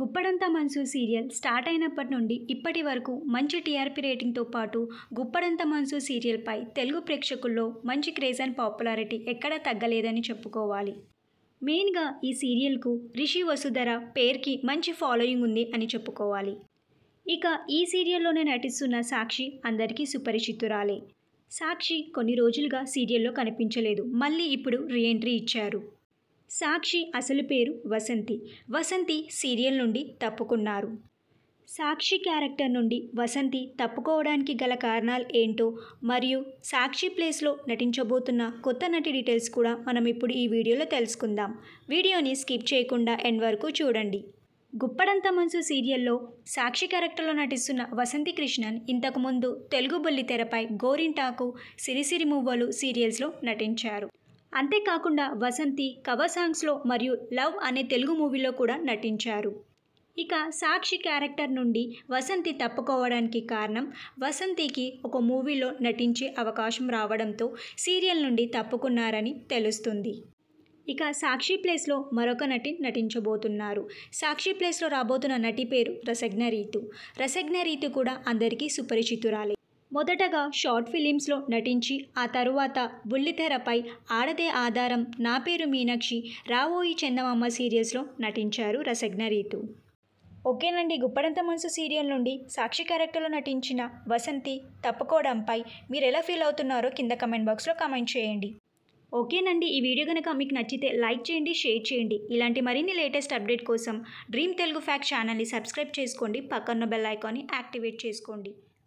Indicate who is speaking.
Speaker 1: గుప్పడంతా మన్సు serial start అయినప్పటి నుండి ఇప్పటి వరకు మంచి టీఆర్పీ రేటింగ్తో పాటు గుప్పడంత మన్సు సీరియల్పై తెలుగు ప్రేక్షకుల్లో మంచి క్రేజ్ అండ్ పాపులారిటీ ఎక్కడా తగ్గలేదని చెప్పుకోవాలి మెయిన్గా ఈ సీరియల్కు రిషి వసుధర పేరుకి మంచి ఫాలోయింగ్ ఉంది అని చెప్పుకోవాలి ఇక ఈ సీరియల్లోనే నటిస్తున్న సాక్షి అందరికీ సుపరిచితురాలే సాక్షి కొన్ని రోజులుగా సీరియల్లో కనిపించలేదు మళ్ళీ ఇప్పుడు రీఎంట్రీ ఇచ్చారు సాక్షి అసలు పేరు వసంతి వసంతి సీరియల్ నుండి తప్పుకున్నారు సాక్షి క్యారెక్టర్ నుండి వసంతి తప్పుకోవడానికి గల కారణాలు ఏంటో మరియు సాక్షి ప్లేస్లో నటించబోతున్న కొత్త నటి డీటెయిల్స్ కూడా మనం ఇప్పుడు ఈ వీడియోలో తెలుసుకుందాం వీడియోని స్కిప్ చేయకుండా ఎండ్ వరకు చూడండి గుప్పడంత మనసు సీరియల్లో సాక్షి క్యారెక్టర్లో నటిస్తున్న వసంతి కృష్ణన్ ఇంతకుముందు తెలుగు తెరపై గోరింటాకు సిరిసిరి మువ్వలు సీరియల్స్లో నటించారు అంతేకాకుండా వసంతి కవర్ సాంగ్స్లో మరియు లవ్ అనే తెలుగు మూవీలో కూడా నటించారు ఇక సాక్షి క్యారెక్టర్ నుండి వసంతి తప్పుకోవడానికి కారణం వసంతికి ఒక మూవీలో నటించే అవకాశం రావడంతో సీరియల్ నుండి తప్పుకున్నారని తెలుస్తుంది ఇక సాక్షి ప్లేస్లో మరొక నటి నటించబోతున్నారు సాక్షి ప్లేస్లో రాబోతున్న నటి పేరు రసజ్ఞ రీతు రసజ్ఞ రీతు కూడా అందరికీ సుపరిచితురాలే మొదటగా షార్ట్ ఫిలిమ్స్లో నటించి ఆ తరువాత బుల్లితెరపై ఆడదే ఆధారం నా పేరు మీనాక్షి రావోయి చందమామ సీరియల్స్లో నటించారు రసజ్ఞ రీతు ఓకేనండి గుప్పడంత మనసు సీరియల్ నుండి సాక్షి క్యారెక్టర్లో నటించిన వసంతి తప్పుకోవడంపై మీరు ఎలా ఫీల్ అవుతున్నారో కింద కమెంట్ బాక్స్లో కమెంట్ చేయండి ఓకేనండి ఈ వీడియో కనుక మీకు నచ్చితే లైక్ చేయండి షేర్ చేయండి ఇలాంటి మరిన్ని లేటెస్ట్ అప్డేట్ కోసం డ్రీమ్ తెలుగు ఫ్యాక్ ఛానల్ని సబ్స్క్రైబ్ చేసుకోండి పక్కన్న బెల్ ఐకాన్ని యాక్టివేట్ చేసుకోండి